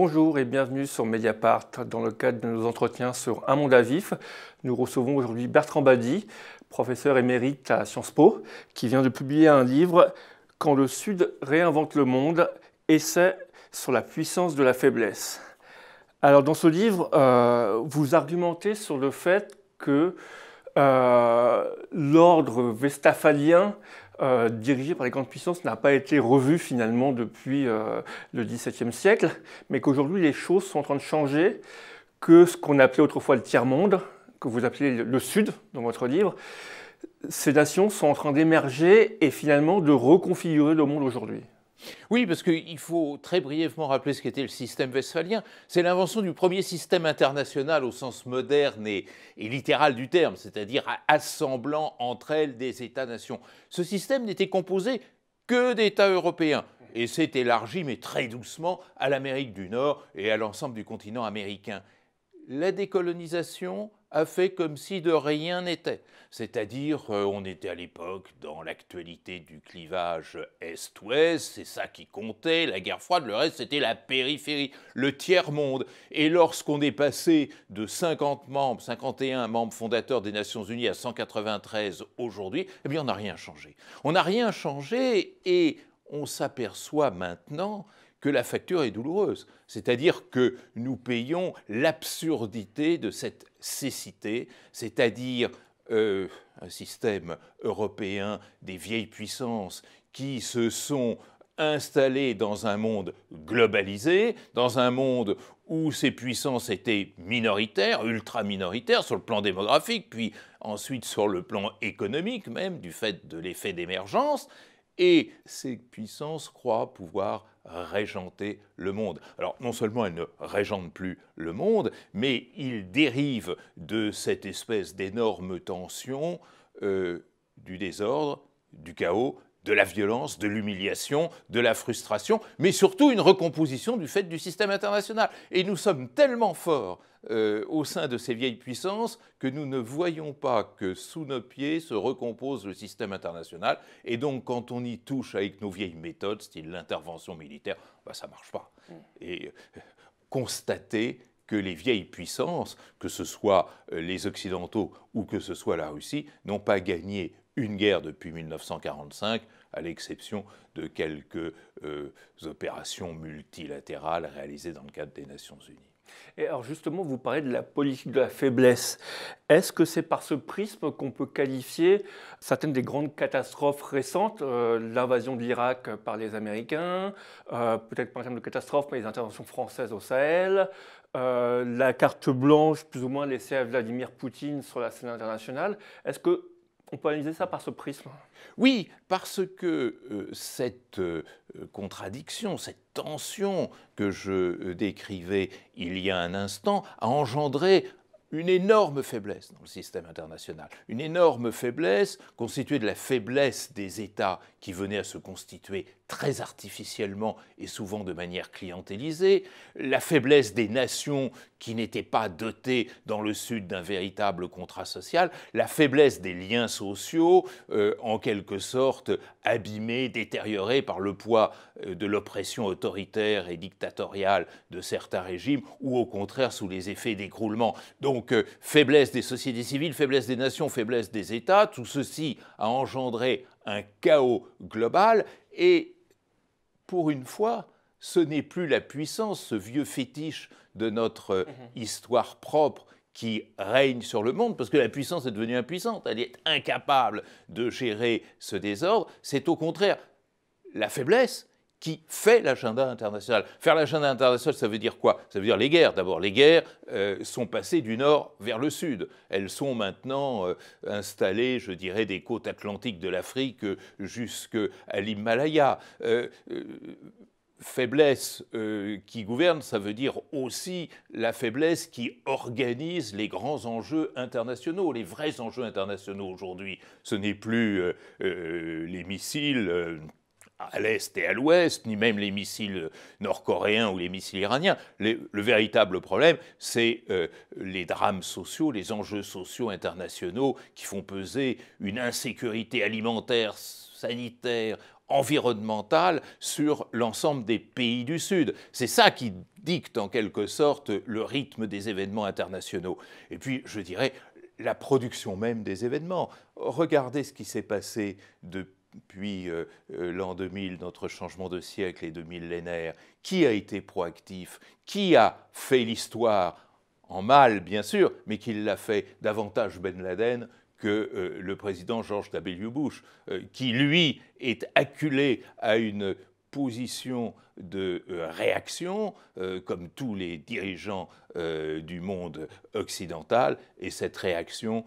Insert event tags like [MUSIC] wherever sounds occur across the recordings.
Bonjour et bienvenue sur Mediapart. Dans le cadre de nos entretiens sur Un monde à vif, nous recevons aujourd'hui Bertrand Badi, professeur émérite à Sciences Po, qui vient de publier un livre Quand le Sud réinvente le monde, essai sur la puissance de la faiblesse. Alors dans ce livre, euh, vous argumentez sur le fait que euh, l'ordre vestaphalien euh, dirigé par les grandes puissances n'a pas été revu finalement depuis euh, le XVIIe siècle, mais qu'aujourd'hui les choses sont en train de changer, que ce qu'on appelait autrefois le tiers-monde, que vous appelez le Sud dans votre livre, ces nations sont en train d'émerger et finalement de reconfigurer le monde aujourd'hui. Oui, parce qu'il faut très brièvement rappeler ce qu'était le système westphalien. C'est l'invention du premier système international au sens moderne et, littéral du terme, c'est-à-dire assemblant entre elles des États-nations. Ce système n'était composé que d'États européens et s'est élargi, mais très doucement, à l'Amérique du Nord et à l'ensemble du continent américain la décolonisation a fait comme si de rien n'était. C'est-à-dire, euh, on était à l'époque dans l'actualité du clivage Est-Ouest, c'est ça qui comptait, la guerre froide, le reste c'était la périphérie, le tiers-monde. Et lorsqu'on est passé de 50 membres, 51 membres fondateurs des Nations Unies à 193 aujourd'hui, eh bien on n'a rien changé. On n'a rien changé et on s'aperçoit maintenant que la facture est douloureuse. C'est-à-dire que nous payons l'absurdité de cette cécité, c'est-à-dire euh, un système européen des vieilles puissances qui se sont installées dans un monde globalisé, dans un monde où ces puissances étaient minoritaires, ultra-minoritaires sur le plan démographique, puis ensuite sur le plan économique même, du fait de l'effet d'émergence, et ces puissances croient pouvoir régenter le monde. Alors non seulement elles ne régentent plus le monde, mais ils dérivent de cette espèce d'énorme tension euh, du désordre, du chaos, de la violence, de l'humiliation, de la frustration, mais surtout une recomposition du fait du système international. Et nous sommes tellement forts euh, au sein de ces vieilles puissances que nous ne voyons pas que sous nos pieds se recompose le système international. Et donc, quand on y touche avec nos vieilles méthodes, style l'intervention militaire, bah, ça ne marche pas. Mm. Et euh, constater que les vieilles puissances, que ce soit euh, les Occidentaux ou que ce soit la Russie, n'ont pas gagné une guerre depuis 1945, à l'exception de quelques opérations multilatérales réalisées dans le cadre des Nations Unies. Et alors justement, vous parlez de la politique de la faiblesse. Est-ce que c'est par ce prisme qu'on peut qualifier certaines des grandes catastrophes récentes, euh, l'invasion de l'Irak par les Américains, euh, peut-être par exemple de catastrophe, mais les interventions françaises au Sahel, euh, la carte blanche plus ou moins laissée à Vladimir Poutine sur la scène internationale Est-ce que on peut analyser ça par ce prisme Oui, parce que euh, cette euh, contradiction, cette tension que je euh, décrivais il y a un instant, a engendré une énorme faiblesse dans le système international, une énorme faiblesse constituée de la faiblesse des États qui venaient à se constituer très artificiellement et souvent de manière clientélisée, la faiblesse des nations qui n'étaient pas dotées dans le Sud d'un véritable contrat social, la faiblesse des liens sociaux, euh, en quelque sorte abîmés, détériorés par le poids euh, de l'oppression autoritaire et dictatoriale de certains régimes, ou au contraire sous les effets d'écroulement. Donc euh, faiblesse des sociétés civiles, faiblesse des nations, faiblesse des États, tout ceci a engendré un chaos global et pour une fois, ce n'est plus la puissance, ce vieux fétiche de notre euh, mhm. histoire propre qui règne sur le monde, parce que la puissance est devenue impuissante, elle est incapable de gérer ce désordre, c'est au contraire la faiblesse qui fait l'agenda international. Faire l'agenda international, ça veut dire quoi Ça veut dire les guerres. D'abord, les guerres euh, sont passées du nord vers le sud. Elles sont maintenant euh, installées, je dirais, des côtes atlantiques de l'Afrique euh, jusqu'à l'Himalaya. faiblesse qui gouverne, ça veut dire aussi la faiblesse qui organise les grands enjeux internationaux, les vrais enjeux internationaux aujourd'hui. Ce n'est plus les missiles à l'est et à l'ouest, ni même les missiles nord-coréens ou les missiles iraniens. le véritable problème, c'est euh, les drames sociaux, les enjeux sociaux internationaux qui font peser une insécurité alimentaire, sanitaire, environnementale sur l'ensemble des pays du Sud. C'est ça qui dicte en quelque sorte le rythme des événements internationaux. Et puis, je dirais, la production même des événements. Regardez ce qui s'est passé depuis puis euh, euh, l'an 2000, notre changement de siècle et de millénaire, qui a été proactif, qui a fait l'histoire, en mal bien sûr, mais qui l'a fait davantage Ben Laden que euh, le président George W. Bush, qui lui est acculé à une position de réaction, comme tous les dirigeants du monde occidental, et cette réaction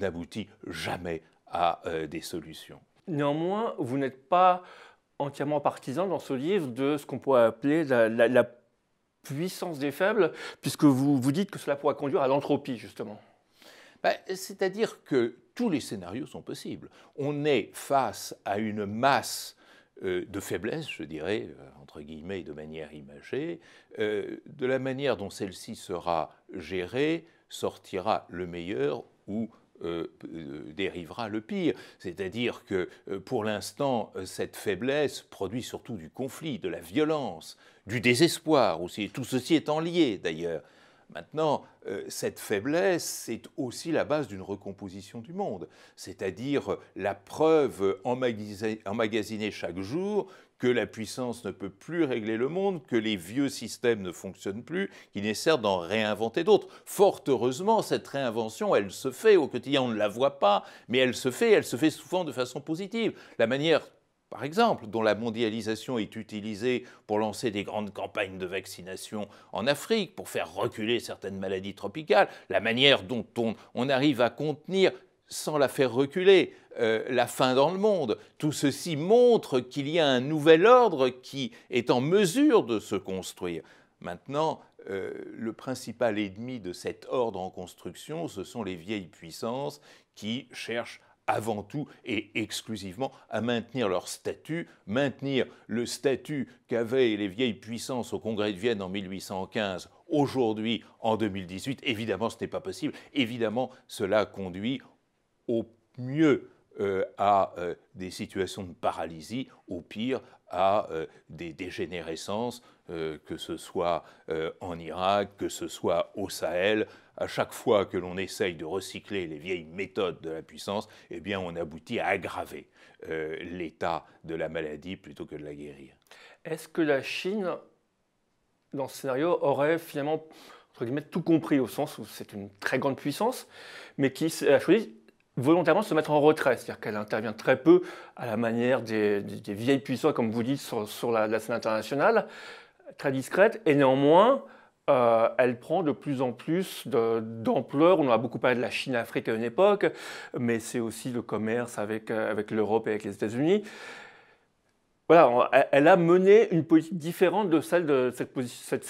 n'aboutit jamais à des solutions. Néanmoins, vous n'êtes pas entièrement partisan dans ce livre de ce qu'on pourrait appeler la, puissance des faibles, puisque vous, vous dites que cela pourrait conduire à l'entropie, justement. Bah, c'est-à-dire que tous les scénarios sont possibles. On est face à une masse euh, de faiblesse, je dirais, euh, entre guillemets, de manière imagée. Euh, de la manière dont celle-ci sera gérée, sortira le meilleur ou euh, euh, dérivera le pire. C'est-à-dire que euh, pour l'instant, cette faiblesse produit surtout du conflit, de la violence, du désespoir aussi. Tout ceci étant lié d'ailleurs. Maintenant, cette faiblesse, est aussi la base d'une recomposition du monde, c'est-à-dire la preuve emmagasinée chaque jour que la puissance ne peut plus régler le monde, que les vieux systèmes ne fonctionnent plus, qu'il est certes d'en réinventer d'autres. Fort heureusement, cette réinvention, elle se fait au quotidien, on ne la voit pas, mais elle se fait, elle se fait souvent de façon positive. La manière par exemple, dont la mondialisation est utilisée pour lancer des grandes campagnes de vaccination en Afrique, pour faire reculer certaines maladies tropicales, la manière dont on arrive à contenir sans la faire reculer, euh, la fin dans le monde. Tout ceci montre qu'il y a un nouvel ordre qui est en mesure de se construire. Maintenant, euh, le principal ennemi de cet ordre en construction, ce sont les vieilles puissances qui cherchent avant tout et exclusivement à maintenir leur statut, maintenir le statut qu'avaient les vieilles puissances au Congrès de Vienne en 1815, aujourd'hui en 2018. Évidemment, ce n'est pas possible. Évidemment, cela conduit au mieux euh, à euh, des situations de paralysie, au pire à euh, des dégénérescences, que ce soit en Irak, que ce soit au Sahel. À chaque fois que l'on essaye de recycler les vieilles méthodes de la puissance, eh bien, on aboutit à aggraver l'état de la maladie plutôt que de la guérir. Est-ce que la Chine, dans ce scénario, aurait finalement entre guillemets, tout compris au sens où c'est une très grande puissance, mais qui a choisi volontairement se mettre en retrait, c'est-à-dire qu'elle intervient très peu à la manière des, vieilles puissances, comme vous dites, sur, la, scène internationale, très discrète, et néanmoins, euh, elle prend de plus en plus d'ampleur. On a beaucoup parlé de la Chine-Afrique à une époque, mais c'est aussi le commerce avec, euh, avec l'Europe et avec les États-Unis. Voilà, elle a mené une politique différente de celle de cette,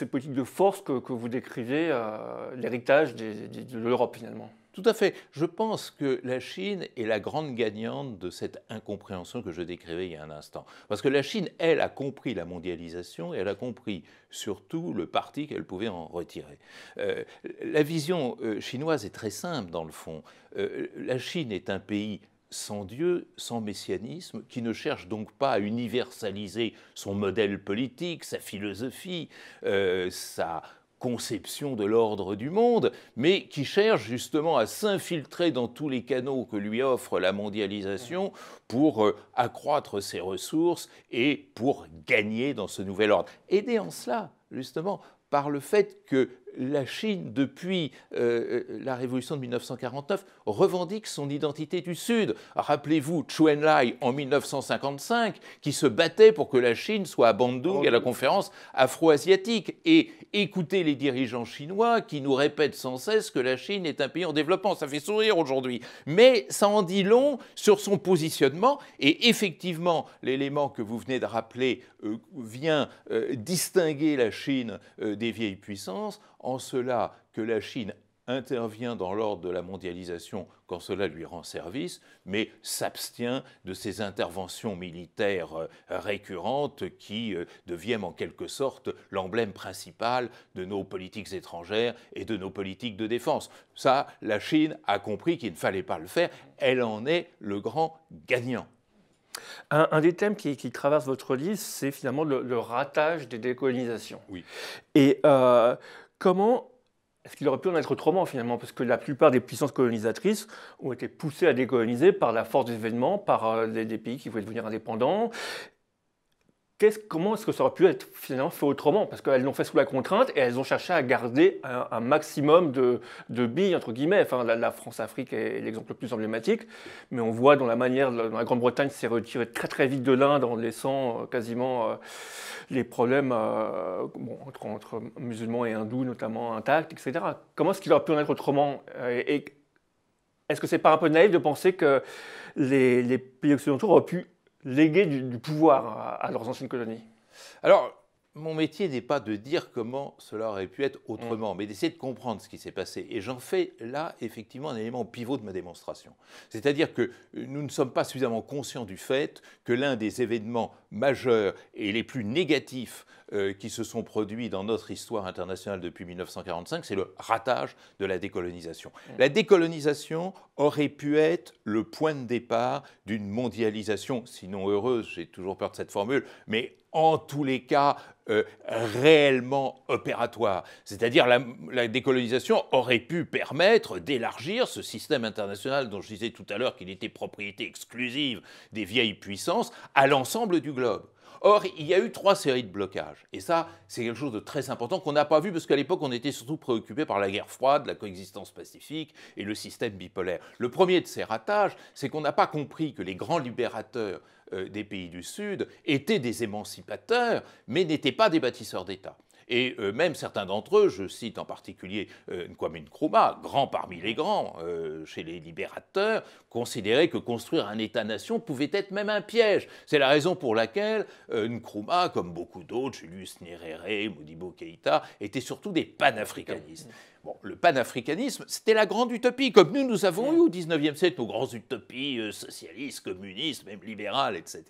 politique de force que, vous décrivez, euh, l'héritage de l'Europe finalement. Tout à fait. Je pense que la Chine est la grande gagnante de cette incompréhension que je décrivais il y a un instant. Parce que la Chine, elle, a compris la mondialisation et elle a compris surtout le parti qu'elle pouvait en retirer. Euh, la vision euh, chinoise est très simple dans le fond. Euh, la Chine est un pays sans Dieu, sans messianisme, qui ne cherche donc pas à universaliser son modèle politique, sa philosophie, sa conception de l'ordre du monde, mais qui cherche justement à s'infiltrer dans tous les canaux que lui offre la mondialisation pour euh, accroître ses ressources et pour gagner dans ce nouvel ordre. Aidé en cela, justement, par le fait que la Chine, depuis euh, euh, la révolution de 1949, revendique son identité du Sud. Rappelez-vous Chou Lai, en 1955, qui se battait pour que la Chine soit à Bandung à la oh. conférence afro-asiatique. Et écoutez les dirigeants chinois qui nous répètent sans cesse que la Chine est un pays en développement. Ça fait sourire aujourd'hui. Mais ça en dit long sur son positionnement. Et effectivement, l'élément que vous venez de rappeler euh, vient distinguer la Chine des vieilles puissances en cela que la Chine intervient dans l'ordre de la mondialisation quand cela lui rend service, mais s'abstient de ces interventions militaires euh, récurrentes qui euh, deviennent en quelque sorte l'emblème principal de nos politiques étrangères et de nos politiques de défense. Ça, la Chine a compris qu'il ne fallait pas le faire, elle en est le grand gagnant. Un, des thèmes qui, traverse votre liste, c'est finalement le, ratage des décolonisations. Oui. Et euh, Comment est-ce qu'il aurait pu en être autrement finalement Parce que la plupart des puissances colonisatrices ont été poussées à décoloniser par la force des événements, par des, euh, pays qui voulaient devenir indépendants comment est-ce que ça aurait pu être finalement fait autrement Parce qu'elles l'ont fait sous la contrainte et elles ont cherché à garder un, maximum de, billes, entre guillemets. Enfin, la, France-Afrique est l'exemple le plus emblématique, mais on voit dans la manière dont la Grande-Bretagne s'est retirée très très vite de l'Inde en laissant euh, quasiment euh, les problèmes euh, entre, entre, musulmans et hindous notamment intacts, etc. Comment est-ce qu'il aurait pu en être autrement et, est-ce que c'est pas un peu naïf de penser que les, les pays occidentaux auraient pu léguer du, pouvoir à, à leurs anciennes colonies Alors, mon métier n'est pas de dire comment cela aurait pu être autrement, mm. mais d'essayer de comprendre ce qui s'est passé. Et j'en fais là, effectivement, un élément pivot de ma démonstration. C'est-à-dire que euh, nous ne sommes pas suffisamment conscients du fait que l'un des événements majeurs et les plus négatifs euh, qui se sont produits dans notre histoire internationale depuis 1945, c'est le ratage de la décolonisation. Mm. La décolonisation aurait pu être le point de départ d'une mondialisation, sinon heureuse, j'ai toujours peur de cette formule, mais en tous les cas euh, réellement opératoire. C'est-à-dire la décolonisation aurait pu permettre d'élargir ce système international dont je disais tout à l'heure qu'il était propriété exclusive des vieilles puissances à l'ensemble du globe. Or, il y a eu trois séries de blocages. Et ça, c'est quelque chose de très important qu'on n'a pas vu parce qu'à l'époque, on était surtout préoccupé par la guerre froide, la coexistence pacifique et le système bipolaire. Le premier de ces ratages, c'est qu'on n'a pas compris que les grands libérateurs euh, des pays du Sud étaient des émancipateurs, mais n'étaient pas des bâtisseurs d'État. Et euh, même certains d'entre eux, je cite en particulier euh, Nkrumah, grand parmi les grands euh, chez les libérateurs, considéraient que construire un État-nation pouvait être même un piège. C'est la raison pour laquelle euh, Nkrumah, comme beaucoup d'autres, Julius Nyerere, Modibo Keïta, étaient surtout des panafricanistes le panafricanisme, c'était la grande utopie, comme nous, nous avons eu au XIXe siècle nos grandes utopies euh, socialistes, communistes, même libérales, etc.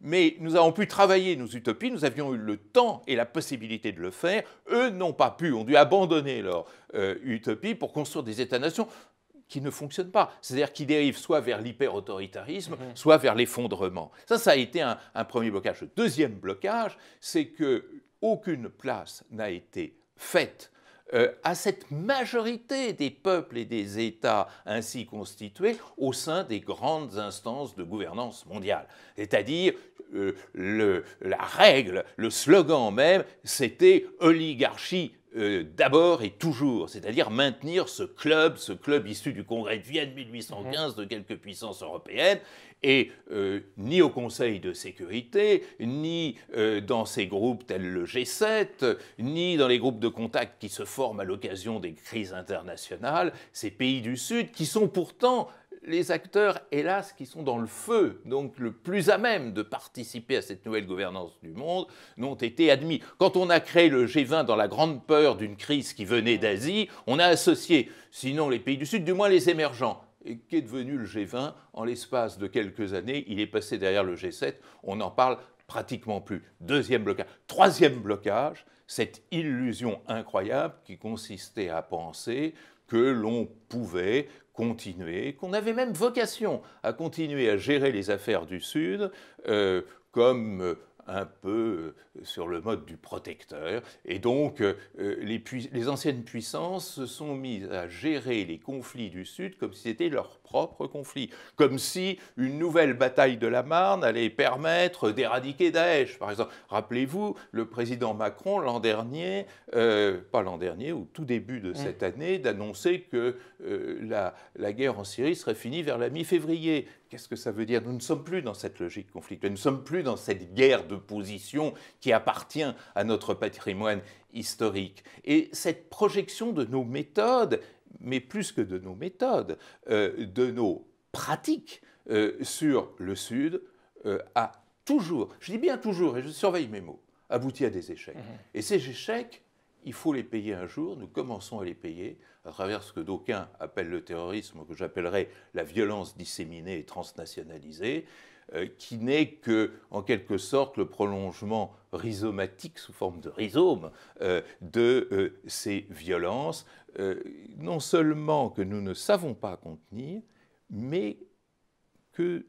Mais nous avons pu travailler nos utopies, nous avions eu le temps et la possibilité de le faire. Eux n'ont pas pu, ont dû abandonner leur euh, utopie pour construire des États-nations qui ne fonctionnent pas. C'est-à-dire qui dérivent soit vers l'hyper-autoritarisme, mm-hmm. soit vers l'effondrement. Ça, ça a été un, premier blocage. Le deuxième blocage, c'est que aucune place n'a été faite euh, à cette majorité des peuples et des États ainsi constitués au sein des grandes instances de gouvernance mondiale. C'est-à-dire, euh, la règle, le slogan même, c'était oligarchie euh, d'abord et toujours, c'est-à-dire maintenir ce club, ce club issu du Congrès de Vienne 1815 de quelques puissances européennes, et euh, ni au Conseil de sécurité, ni euh, dans ces groupes tels le G7, ni dans les groupes de contact qui se forment à l'occasion des crises internationales, ces pays du Sud qui sont pourtant les acteurs, hélas, qui sont dans le feu, donc le plus à même de participer à cette nouvelle gouvernance du monde, n'ont été admis. Quand on a créé le G20 dans la grande peur d'une crise qui venait d'Asie, on a associé, sinon les pays du Sud, du moins les émergents. Et qu'est devenu le G20 En l'espace de quelques années, il est passé derrière le G7, on en parle pratiquement plus. Deuxième blocage. Troisième blocage, cette illusion incroyable qui consistait à penser que l'on pouvait continuer, qu'on avait même vocation à continuer à gérer les affaires du Sud euh, comme euh, un peu euh, sur le mode du protecteur. Et donc, euh, euh, les, anciennes puissances se sont mises à gérer les conflits du Sud comme si c'était leur propre conflit, comme si une nouvelle bataille de la Marne allait permettre d'éradiquer Daesh, par exemple. Rappelez-vous, le président Macron, l'an dernier, pas l'an dernier, ou tout début de mm. cette année, d'annoncer que la guerre en Syrie serait finie vers la mi-février. Qu'est-ce que ça veut dire Nous ne sommes plus dans cette logique conflictuelle, nous ne sommes plus dans cette guerre de position qui appartient à notre patrimoine historique. Et cette projection de nos méthodes, mais plus que de nos méthodes, euh, de nos pratiques euh, sur le Sud, euh, a toujours, je dis bien toujours, et je surveille mes mots, abouti à des échecs. Mmh. Et ces échecs il faut les payer un jour, nous commençons à les payer, à travers ce que d'aucuns appellent le terrorisme, que j'appellerais la violence disséminée et transnationalisée, euh, qui n'est que, en quelque sorte, le prolongement rhizomatique, sous forme de rhizome, euh, de euh, ces violences, non seulement que nous ne savons pas contenir, mais que,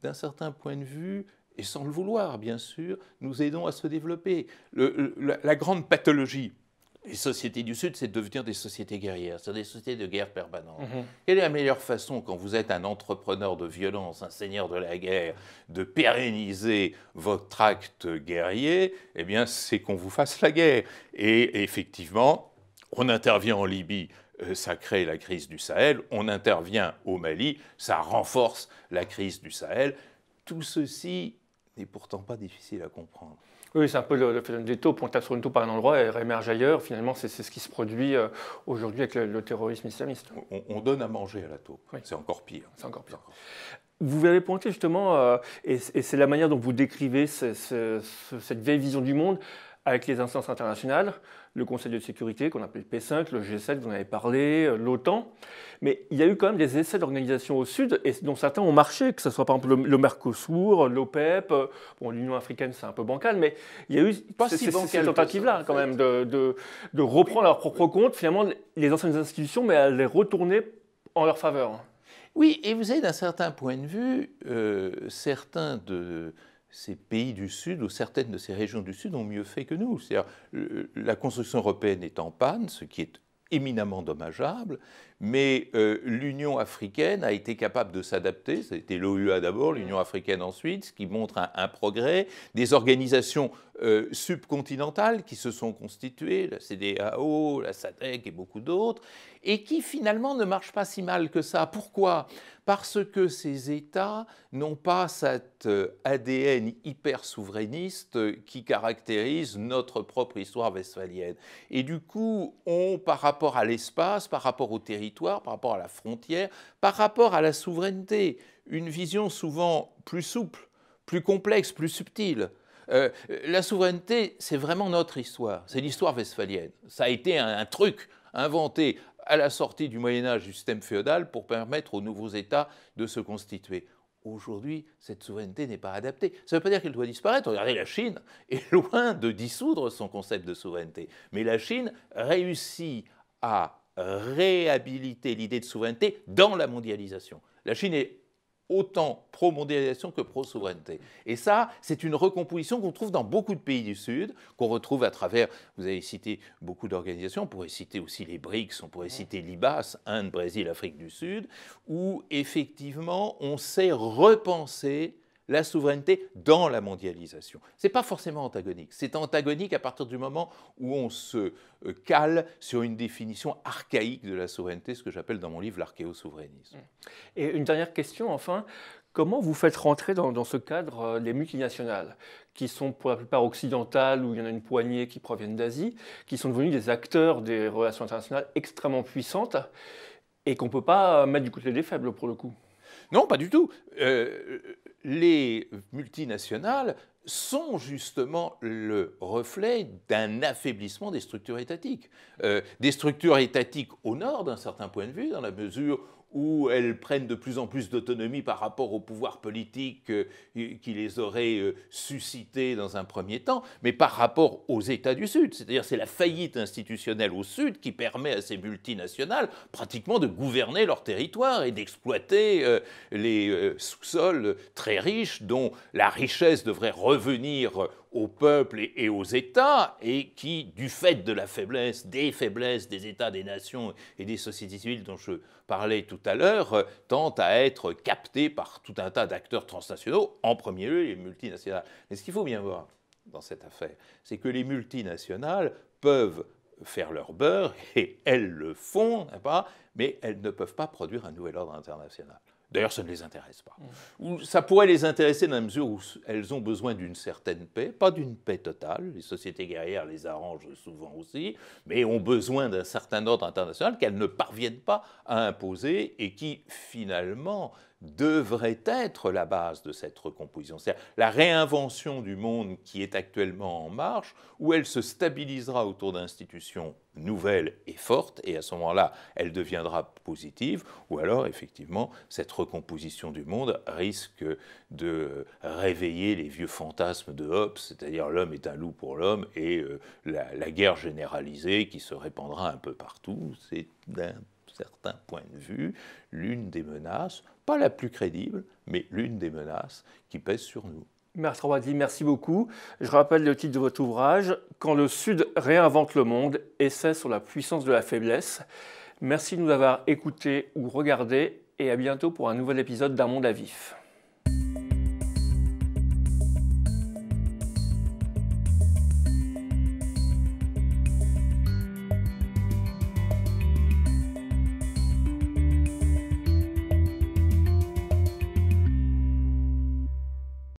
d'un certain point de vue, et sans le vouloir, bien sûr, nous aidons à se développer. la, grande pathologie les sociétés du Sud, c'est de devenir des sociétés guerrières, c'est des sociétés de guerre permanente. Mhm. Quelle est la meilleure façon, quand vous êtes un entrepreneur de violence, un seigneur de la guerre, de pérenniser votre acte guerrier Eh bien, c'est qu'on vous fasse la guerre. Et effectivement, on intervient en Libye euh, ça crée la crise du Sahel, on intervient au Mali, ça renforce la crise du Sahel. Tout ceci n'est pourtant pas difficile à comprendre. Oui, c'est un peu le, fait phénomène des taupes. On tape sur une taupe par un endroit et elle ailleurs. Finalement, c'est ce qui se produit euh, aujourd'hui avec le, terrorisme islamiste. On, donne à manger à la taupe. C'est encore pire. C'est encore pire. Vous avez pointé justement, euh, et, c'est la manière dont vous décrivez cette vieille vision du monde, avec les instances internationales, le Conseil de sécurité qu'on appelle P5, le G7, vous en avez parlé, euh, l'OTAN. Mais il y a eu quand même des essais d'organisation au sud, et dont certains ont marché, que ce soit par exemple le, Mercosur, l'OPEP, euh, bon, l'Union africaine c'est un peu bancal, mais il y a eu pas si ces tentatives-là quand même de, reprendre leur propre compte finalement les anciennes institutions, mais à les retourner en leur faveur. Oui, et vous avez d'un certain point de vue, euh, certains de ces pays du Sud ou certaines de ces régions du Sud ont mieux fait que nous. C'est-à-dire euh, la construction européenne est en panne, ce qui est éminemment dommageable, mais euh, l'Union africaine a été capable de s'adapter, c'était l'OUA d'abord, mm. l'Union africaine ensuite, ce qui montre un, progrès, des organisations euh, subcontinentales qui se sont constituées, la CDAO, la SADEC et beaucoup d'autres, et qui finalement ne marchent pas si mal que ça. Pourquoi Parce que ces États n'ont pas cet euh, ADN hyper souverainiste qui caractérise notre propre histoire westphalienne. Et du coup, on, par rapport à l'espace, par rapport au territoire, par rapport à la frontière, par rapport à la souveraineté. Une vision souvent plus souple, plus complexe, plus subtile. Euh, euh, la souveraineté, c'est vraiment notre histoire, c'est l'histoire westphalienne. Ça a été un, un truc inventé à la sortie du Moyen Âge du système féodal pour permettre aux nouveaux États de se constituer. Aujourd'hui, cette souveraineté n'est pas adaptée. Ça ne veut pas dire qu'elle doit disparaître. Regardez, la Chine [LAUGHS] est loin de dissoudre son concept de souveraineté. Mais la Chine réussit à réhabiliter l'idée de souveraineté dans la mondialisation. La Chine est autant pro-mondialisation que pro-souveraineté. Et ça, c'est une recomposition qu'on trouve dans beaucoup de pays du Sud, qu'on retrouve à travers, vous avez cité beaucoup d'organisations, on pourrait citer aussi les BRICS, on pourrait citer l'IBAS, Inde, Brésil, Afrique du Sud, où effectivement on sait repenser la souveraineté dans la mondialisation. Ce n'est pas forcément antagonique. C'est antagonique à partir du moment où on se euh, cale sur une définition archaïque de la souveraineté, ce que j'appelle dans mon livre l'archéosouverainisme. souverainisme Et une dernière question, enfin. Comment vous faites rentrer dans, ce cadre euh, les multinationales, qui sont pour la plupart occidentales, où il y en a une poignée qui proviennent d'Asie, qui sont devenues des acteurs des relations internationales extrêmement puissantes et qu'on ne peut pas euh, mettre du côté des faibles pour le coup non, pas du tout. Euh, les multinationales sont justement le reflet d'un affaiblissement des structures étatiques. Euh, des structures étatiques au nord, d'un certain point de vue, dans la mesure où elles prennent de plus en plus d'autonomie par rapport au pouvoir politique euh, qui les aurait euh, suscitées dans un premier temps, mais par rapport aux États du Sud. C'est-à-dire c'est la faillite institutionnelle au Sud qui permet à ces multinationales pratiquement de gouverner leur territoire et d'exploiter euh, les sous-sols très riches dont la richesse devrait revenir au peuple et aux États, et qui, du fait de la faiblesse, des faiblesses des États, des nations et des sociétés civiles dont je parlais tout à l'heure, euh, tentent à être captés par tout un tas d'acteurs transnationaux, en premier lieu les multinationales. Mais ce qu'il faut bien voir dans cette affaire, c'est que les multinationales peuvent faire leur beurre, et elles le font, mais elles ne peuvent pas produire un nouvel ordre international. D'ailleurs, ça ne les intéresse pas. Mm. Ou Ça pourrait les intéresser dans la mesure où elles ont besoin d'une certaine paix, pas d'une paix totale, les sociétés guerrières les arrangent souvent aussi, mais ont besoin d'un certain ordre international qu'elles ne parviennent pas à imposer et qui, finalement, devrait être la base de cette recomposition, c'est-à-dire la réinvention du monde qui est actuellement en marche, où elle se stabilisera autour d'institutions nouvelles et fortes, et à ce moment-là, elle deviendra positive, ou alors, effectivement, cette recomposition du monde risque de réveiller les vieux fantasmes de Hobbes, c'est-à-dire l'homme est un loup pour l'homme, et euh, la, guerre généralisée qui se répandra un peu partout, c'est un certain points de vue, l'une des menaces, pas la plus crédible, mais l'une des menaces qui pèse sur nous. Merci merci beaucoup. Je rappelle le titre de votre ouvrage, Quand le Sud réinvente le monde, essai sur la puissance de la faiblesse. Merci de nous avoir écoutés ou regardés et à bientôt pour un nouvel épisode d'Un monde à vif.